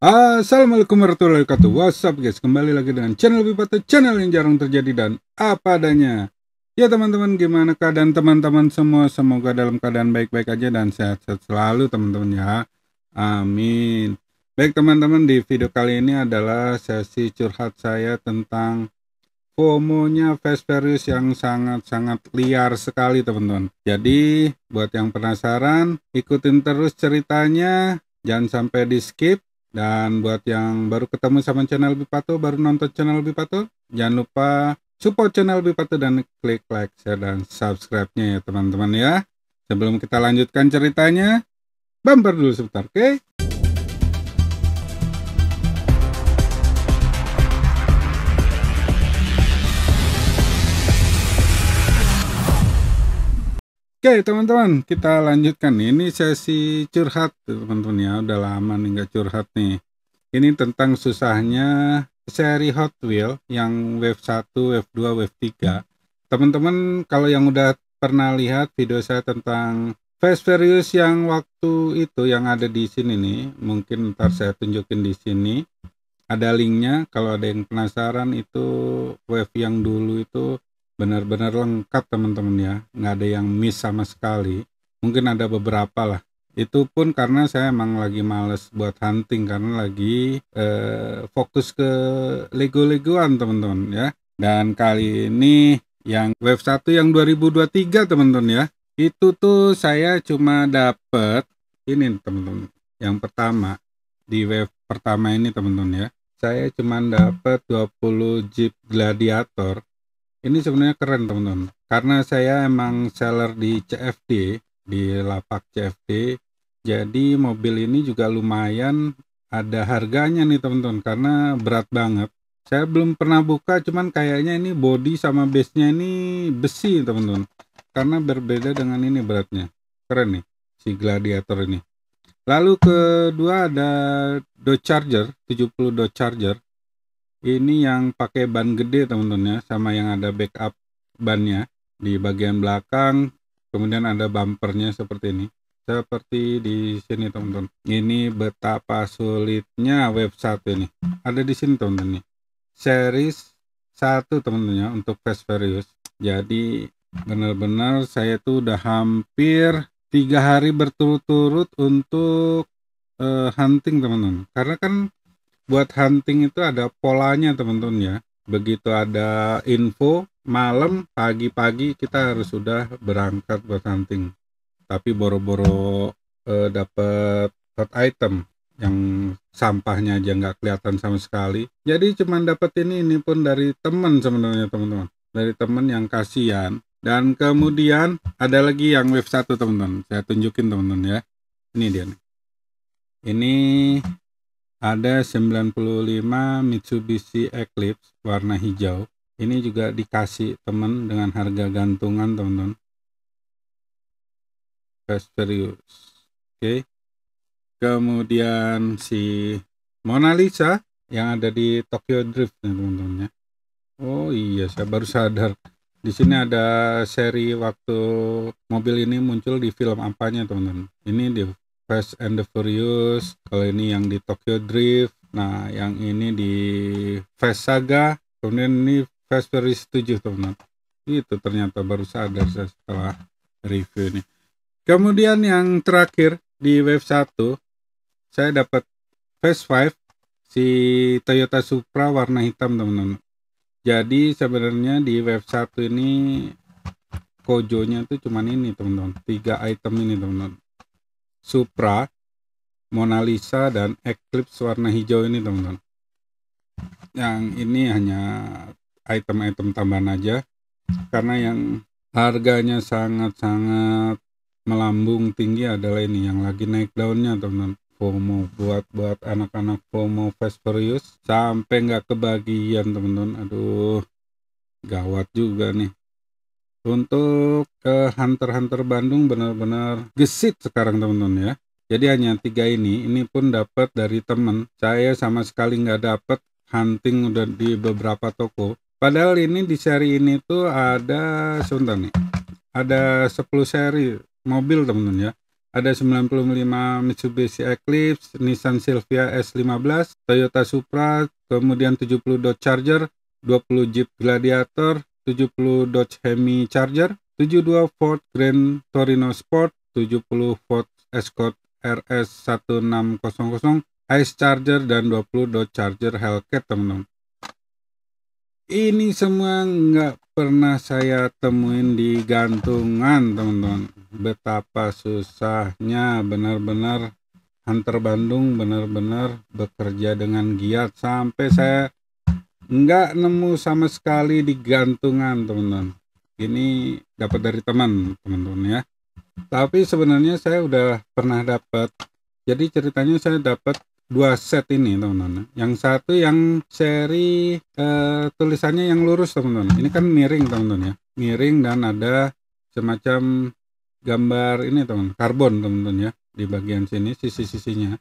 Assalamualaikum warahmatullahi wabarakatuh What's up guys Kembali lagi dengan channel Bipata Channel yang jarang terjadi dan apa adanya Ya teman-teman gimana keadaan teman-teman semua Semoga dalam keadaan baik-baik aja dan sehat-sehat selalu teman-teman ya Amin Baik teman-teman di video kali ini adalah sesi curhat saya tentang FOMO-nya Vesperius yang sangat-sangat liar sekali teman-teman Jadi buat yang penasaran ikutin terus ceritanya Jangan sampai di skip dan buat yang baru ketemu sama channel Bipato, baru nonton channel Bipato, jangan lupa support channel Bipato dan klik like, share, dan subscribe-nya ya teman-teman ya. Sebelum kita lanjutkan ceritanya, bumper dulu sebentar, oke? Okay? Oke teman-teman kita lanjutkan ini sesi curhat teman-teman ya udah lama nih nggak curhat nih ini tentang susahnya seri Hot Wheel yang Wave 1, Wave 2, Wave 3 teman-teman kalau yang udah pernah lihat video saya tentang Fast Furious yang waktu itu yang ada di sini nih mungkin ntar saya tunjukin di sini ada linknya kalau ada yang penasaran itu wave yang dulu itu benar-benar lengkap teman-teman ya nggak ada yang miss sama sekali mungkin ada beberapa lah itu pun karena saya emang lagi males buat hunting karena lagi eh, fokus ke lego-legoan teman-teman ya dan kali ini yang wave 1 yang 2023 teman-teman ya itu tuh saya cuma dapet ini teman-teman yang pertama di wave pertama ini teman-teman ya saya cuma dapet 20 jeep gladiator ini sebenarnya keren teman-teman karena saya emang seller di CFD di lapak CFD jadi mobil ini juga lumayan ada harganya nih teman-teman karena berat banget saya belum pernah buka cuman kayaknya ini body sama base nya ini besi teman-teman karena berbeda dengan ini beratnya keren nih si gladiator ini lalu kedua ada Dodge Charger 70 Dodge Charger ini yang pakai ban gede teman-teman ya sama yang ada backup bannya di bagian belakang kemudian ada bumpernya seperti ini seperti di sini teman-teman ini betapa sulitnya web satu ini ada di sini teman-teman nih series satu teman-teman ya untuk Fast Furious jadi benar-benar saya tuh udah hampir tiga hari berturut-turut untuk uh, hunting teman-teman karena kan buat hunting itu ada polanya teman-teman ya. Begitu ada info malam pagi-pagi kita harus sudah berangkat buat hunting. Tapi boro-boro eh, dapat hot item yang sampahnya aja nggak kelihatan sama sekali. Jadi cuma dapat ini ini pun dari temen sebenarnya teman-teman. Dari temen yang kasihan. Dan kemudian ada lagi yang wave satu teman-teman. Saya tunjukin teman-teman ya. Ini dia nih. Ini ada 95 Mitsubishi Eclipse warna hijau ini juga dikasih temen dengan harga gantungan teman-teman serius oke okay. kemudian si Mona Lisa yang ada di Tokyo Drift nih teman temannya oh iya saya baru sadar di sini ada seri waktu mobil ini muncul di film apanya teman-teman ini dia Fast and the Furious, kalau ini yang di Tokyo Drift, nah yang ini di Fast Saga, kemudian ini Fast Furious 7 teman-teman. Itu ternyata baru sadar saya setelah review ini. Kemudian yang terakhir di Wave 1, saya dapat Fast 5 si Toyota Supra warna hitam teman-teman. Jadi sebenarnya di Wave 1 ini kojonya itu cuman ini teman-teman, tiga item ini teman-teman Supra, Mona Lisa, dan Eclipse warna hijau ini teman-teman. Yang ini hanya item-item tambahan aja, karena yang harganya sangat-sangat melambung tinggi adalah ini yang lagi naik daunnya teman-teman. FOMO buat buat anak-anak FOMO Vesperius sampai nggak kebagian teman-teman aduh gawat juga nih untuk ke Hunter Hunter Bandung benar-benar gesit sekarang teman-teman ya jadi hanya tiga ini ini pun dapat dari teman saya sama sekali nggak dapat hunting udah di beberapa toko padahal ini di seri ini tuh ada sebentar nih ada 10 seri mobil teman-teman ya ada 95 Mitsubishi Eclipse, Nissan Silvia S15, Toyota Supra, kemudian 70 Dodge Charger, 20 Jeep Gladiator, 70 Dodge Hemi Charger, 72 Ford Grand Torino Sport, 70 Ford Escort RS1600, Ice Charger, dan 20 Dodge Charger Hellcat, teman-teman. Ini semua nggak pernah saya temuin di gantungan, teman-teman. Betapa susahnya, benar-benar Hunter Bandung benar-benar bekerja dengan giat sampai saya nggak nemu sama sekali di gantungan teman-teman ini dapat dari teman teman-teman ya tapi sebenarnya saya udah pernah dapat jadi ceritanya saya dapat dua set ini teman-teman yang satu yang seri eh, tulisannya yang lurus teman-teman ini kan miring teman-teman ya miring dan ada semacam gambar ini teman karbon teman-teman ya di bagian sini sisi-sisinya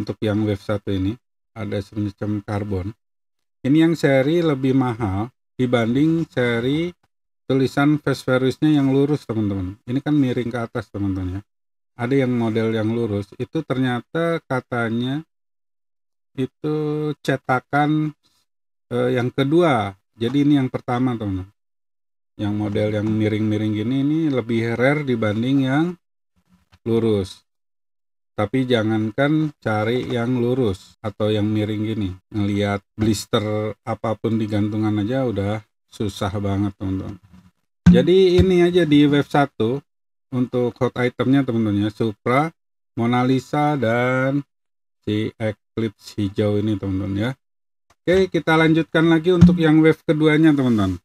untuk yang wave satu ini ada semacam karbon ini yang seri lebih mahal dibanding seri tulisan face Vesperusnya yang lurus teman-teman ini kan miring ke atas teman-teman ya ada yang model yang lurus itu ternyata katanya itu cetakan eh, yang kedua jadi ini yang pertama teman-teman yang model yang miring-miring gini ini lebih rare dibanding yang lurus tapi jangankan cari yang lurus atau yang miring gini ngelihat blister apapun di gantungan aja udah susah banget teman-teman jadi ini aja di wave 1 untuk hot itemnya teman-teman ya Supra Mona Lisa dan si Eclipse hijau ini teman-teman ya Oke kita lanjutkan lagi untuk yang wave keduanya teman-teman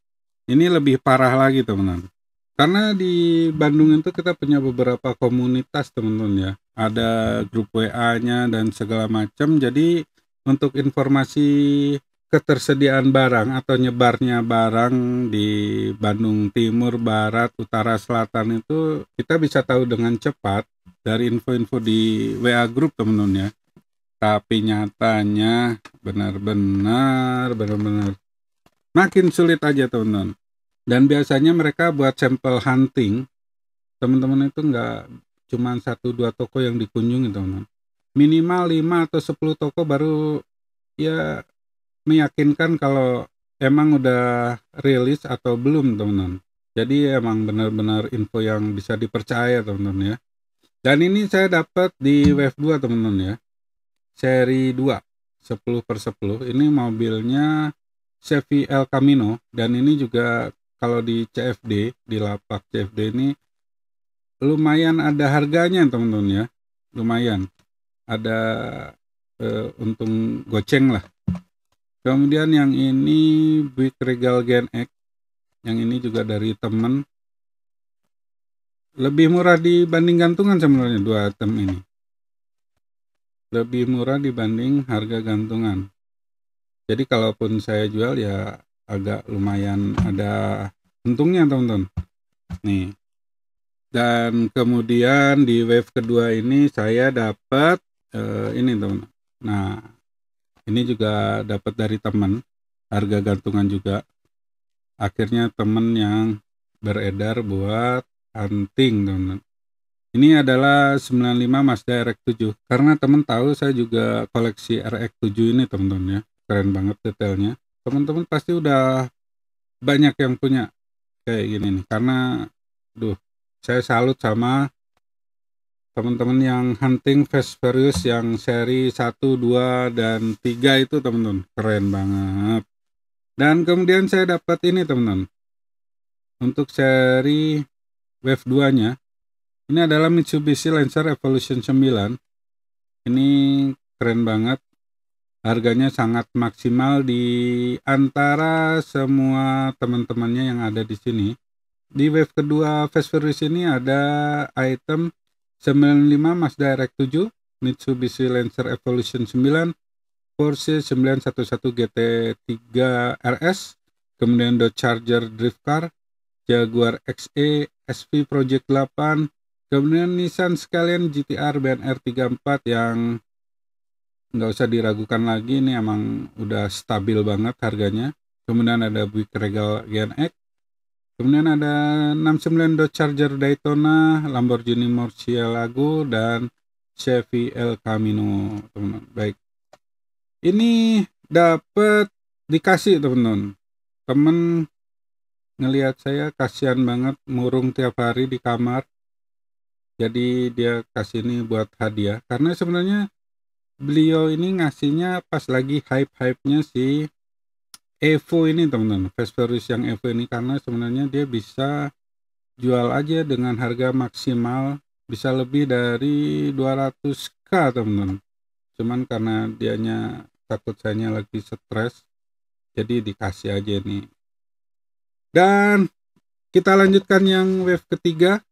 ini lebih parah lagi teman-teman karena di Bandung itu kita punya beberapa komunitas teman-teman ya ada grup WA-nya dan segala macam. Jadi untuk informasi ketersediaan barang atau nyebarnya barang di Bandung Timur, Barat, Utara, Selatan itu kita bisa tahu dengan cepat dari info-info di WA grup teman-teman ya. Tapi nyatanya benar-benar benar-benar makin sulit aja teman-teman. Dan biasanya mereka buat sampel hunting teman-teman itu nggak cuman satu dua toko yang dikunjungi teman-teman minimal 5 atau 10 toko baru ya meyakinkan kalau emang udah rilis atau belum teman-teman jadi emang benar-benar info yang bisa dipercaya teman-teman ya dan ini saya dapat di wave 2 teman-teman ya seri 2 10 per 10 ini mobilnya Chevy El Camino dan ini juga kalau di CFD di lapak CFD ini lumayan ada harganya teman-teman ya lumayan ada eh, untung goceng lah kemudian yang ini Big Regal Gen X yang ini juga dari temen lebih murah dibanding gantungan sebenarnya dua item ini lebih murah dibanding harga gantungan jadi kalaupun saya jual ya agak lumayan ada untungnya teman-teman nih dan kemudian di wave kedua ini saya dapat uh, ini teman nah ini juga dapat dari teman harga gantungan juga akhirnya teman yang beredar buat hunting teman ini adalah 95 Mazda RX-7 karena teman tahu saya juga koleksi RX-7 ini teman-teman ya keren banget detailnya teman-teman pasti udah banyak yang punya kayak gini nih karena duh saya salut sama teman-teman yang hunting Vesperius yang seri 1, 2, dan 3 itu teman-teman keren banget dan kemudian saya dapat ini teman-teman untuk seri wave 2 nya ini adalah Mitsubishi Lancer Evolution 9 ini keren banget harganya sangat maksimal di antara semua teman-temannya yang ada di sini di wave kedua Fast Furious ini ada item 95 mas direct 7 Mitsubishi Lancer Evolution 9, Porsche 911 GT3 RS, kemudian Dodge Charger Drift Car, Jaguar XE, SV Project 8, kemudian Nissan sekalian GTR BNR 34 yang nggak usah diragukan lagi ini emang udah stabil banget harganya. Kemudian ada Buick Regal Gen X, Kemudian ada 69 Dodge Charger Daytona, Lamborghini Murcielago, dan Chevy El Camino, teman-teman. Baik. Ini dapat dikasih, teman-teman. Temen ngelihat saya kasihan banget murung tiap hari di kamar. Jadi dia kasih ini buat hadiah karena sebenarnya beliau ini ngasihnya pas lagi hype-hype-nya sih Evo ini teman-teman Vesperus yang Evo ini karena sebenarnya dia bisa jual aja dengan harga maksimal bisa lebih dari 200k teman-teman cuman karena dianya takut saya lagi stres jadi dikasih aja ini. dan kita lanjutkan yang wave ketiga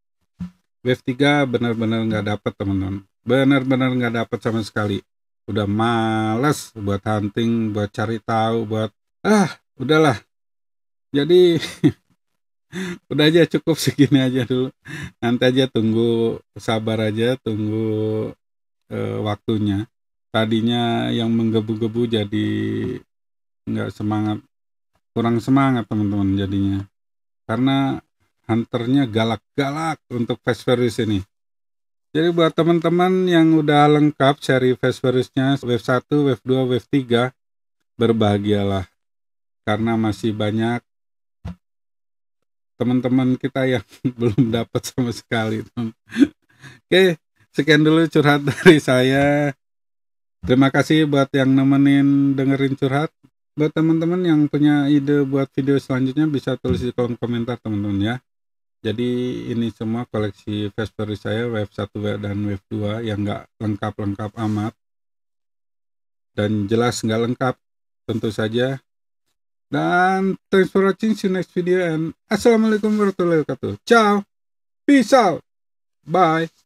wave 3 benar-benar nggak dapat teman-teman benar-benar nggak dapat sama sekali udah males buat hunting buat cari tahu buat ah udahlah jadi udah aja cukup segini aja dulu nanti aja tunggu sabar aja tunggu uh, waktunya tadinya yang menggebu-gebu jadi nggak semangat kurang semangat teman-teman jadinya karena hunternya galak-galak untuk Vesperus ini jadi buat teman-teman yang udah lengkap seri Vesperusnya wave 1, wave 2, wave 3 berbahagialah karena masih banyak teman-teman kita yang belum dapat sama sekali. Oke, sekian dulu curhat dari saya. Terima kasih buat yang nemenin dengerin curhat. Buat teman-teman yang punya ide buat video selanjutnya bisa tulis di kolom komentar teman-teman ya. Jadi ini semua koleksi Vespery saya Wave 1 dan Wave 2 yang nggak lengkap-lengkap amat dan jelas nggak lengkap tentu saja dan thanks for watching. See you next video and Assalamualaikum warahmatullahi wabarakatuh. Ciao. Peace out. Bye.